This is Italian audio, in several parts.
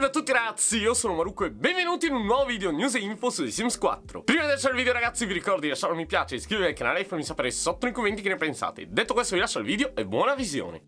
Salve a tutti ragazzi, io sono Marucco e benvenuti in un nuovo video news e info su The Sims 4 Prima di lasciare il video ragazzi vi ricordo di lasciare un mi piace, iscrivervi al canale e farmi sapere sotto nei commenti che ne pensate Detto questo vi lascio il video e buona visione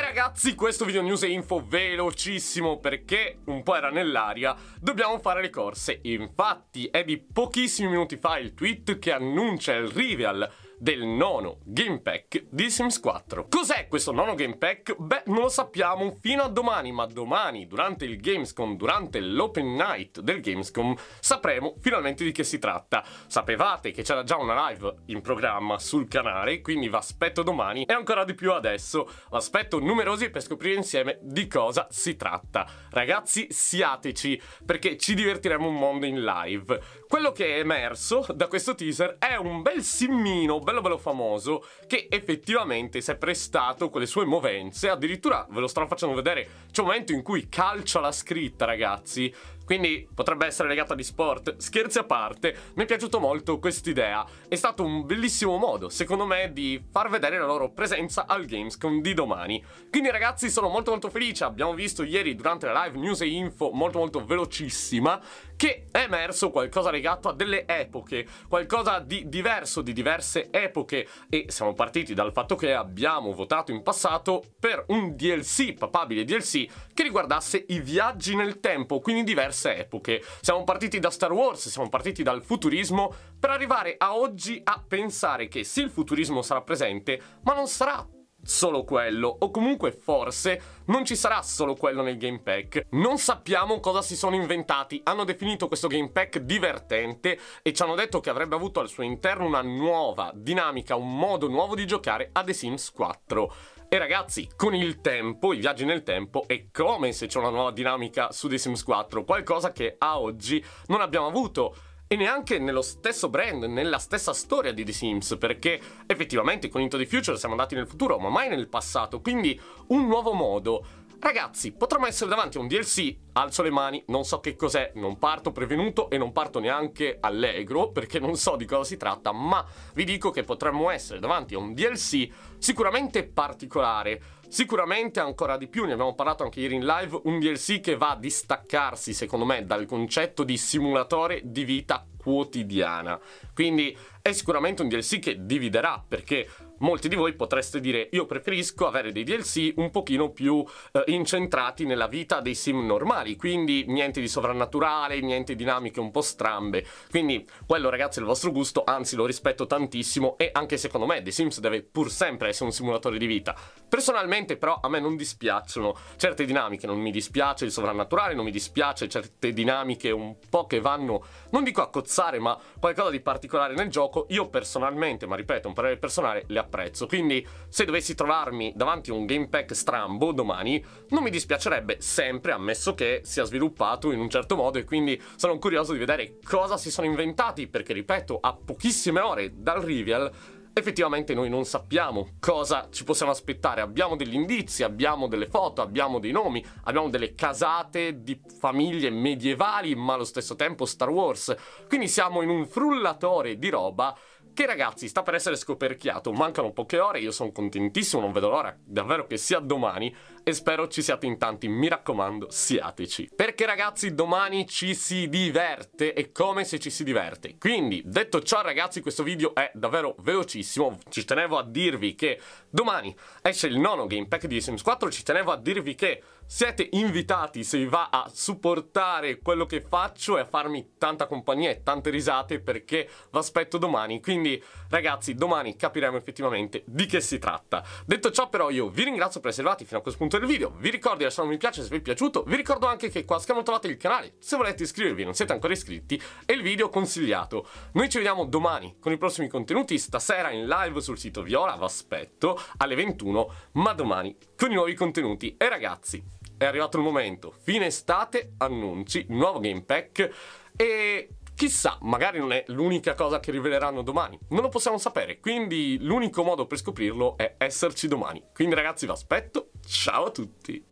ragazzi, questo video news e info velocissimo perché un po' era nell'aria, dobbiamo fare le corse. Infatti è di pochissimi minuti fa il tweet che annuncia il reveal del nono game pack di Sims 4. Cos'è questo nono game pack? Beh, non lo sappiamo fino a domani, ma domani, durante il Gamescom, durante l'open night del Gamescom, sapremo finalmente di che si tratta. Sapevate che c'era già una live in programma sul canale, quindi vi aspetto domani e ancora di più adesso. Aspetto numerosi per scoprire insieme di cosa si tratta. Ragazzi, siateci, perché ci divertiremo un mondo in live. Quello che è emerso da questo teaser è un bel simmino, bello bello famoso che effettivamente si è prestato con le sue movenze, addirittura ve lo stanno facendo vedere, c'è un momento in cui calcia la scritta ragazzi, quindi potrebbe essere legata agli sport. Scherzi a parte, mi è piaciuto molto quest'idea. È stato un bellissimo modo, secondo me, di far vedere la loro presenza al Gamescom di domani. Quindi ragazzi, sono molto molto felice, abbiamo visto ieri durante la live news e info molto molto velocissima che è emerso qualcosa legato a delle epoche, qualcosa di diverso, di diverse epoche e siamo partiti dal fatto che abbiamo votato in passato per un DLC, papabile DLC, che riguardasse i viaggi nel tempo, quindi diversi diverse epoche. Siamo partiti da Star Wars, siamo partiti dal futurismo, per arrivare a oggi a pensare che sì il futurismo sarà presente, ma non sarà solo quello, o comunque forse non ci sarà solo quello nel Game Pack. Non sappiamo cosa si sono inventati, hanno definito questo Game Pack divertente e ci hanno detto che avrebbe avuto al suo interno una nuova dinamica, un modo nuovo di giocare a The Sims 4. E ragazzi, con il tempo, i viaggi nel tempo, è come se c'è una nuova dinamica su The Sims 4, qualcosa che a oggi non abbiamo avuto e neanche nello stesso brand, nella stessa storia di The Sims, perché effettivamente con Into the Future siamo andati nel futuro, ma mai nel passato, quindi un nuovo modo Ragazzi, potremmo essere davanti a un DLC, alzo le mani, non so che cos'è, non parto prevenuto e non parto neanche allegro perché non so di cosa si tratta, ma vi dico che potremmo essere davanti a un DLC sicuramente particolare, Sicuramente ancora di più, ne abbiamo parlato anche ieri in live, un DLC che va a distaccarsi secondo me dal concetto di simulatore di vita quotidiana. Quindi è sicuramente un DLC che dividerà perché molti di voi potreste dire io preferisco avere dei DLC un pochino più eh, incentrati nella vita dei sim normali, quindi niente di sovrannaturale, niente dinamiche un po' strambe, quindi quello ragazzi è il vostro gusto, anzi lo rispetto tantissimo e anche secondo me The Sims deve pur sempre essere un simulatore di vita. Personalmente però a me non dispiacciono certe dinamiche, non mi dispiace il sovrannaturale, non mi dispiace certe dinamiche un po' che vanno, non dico a cozzare, ma qualcosa di particolare nel gioco, io personalmente, ma ripeto, un parere personale, le apprezzo apprezzo. Quindi, se dovessi trovarmi davanti a un game pack strambo domani, non mi dispiacerebbe sempre, ammesso che sia sviluppato in un certo modo. E quindi sono curioso di vedere cosa si sono inventati, perché ripeto, a pochissime ore dal reveal effettivamente noi non sappiamo cosa ci possiamo aspettare. Abbiamo degli indizi, abbiamo delle foto, abbiamo dei nomi, abbiamo delle casate di famiglie medievali, ma allo stesso tempo Star Wars. Quindi siamo in un frullatore di roba che ragazzi sta per essere scoperchiato, mancano poche ore, io sono contentissimo, non vedo l'ora davvero che sia domani e spero ci siate in tanti, mi raccomando siateci. Perché ragazzi domani ci si diverte e come se ci si diverte. Quindi detto ciò ragazzi questo video è davvero velocissimo, ci tenevo a dirvi che domani esce il nono game pack di Sims 4, ci tenevo a dirvi che siete invitati se vi va a supportare quello che faccio e a farmi tanta compagnia e tante risate perché vi aspetto domani. Quindi ragazzi domani capiremo effettivamente di che si tratta. Detto ciò però io vi ringrazio per essere arrivati fino a questo punto punto del video. Vi ricordo di lasciare un mi piace se vi è piaciuto. Vi ricordo anche che qua a schermo trovate il canale. Se volete iscrivervi e non siete ancora iscritti, è il video consigliato. Noi ci vediamo domani con i prossimi contenuti. Stasera in live sul sito Viola, vi aspetto alle 21. Ma domani con i nuovi contenuti. E ragazzi, è arrivato il momento. Fine estate, annunci, nuovo game pack. E Chissà, magari non è l'unica cosa che riveleranno domani. Non lo possiamo sapere, quindi l'unico modo per scoprirlo è esserci domani. Quindi ragazzi vi aspetto Ciao a tutti!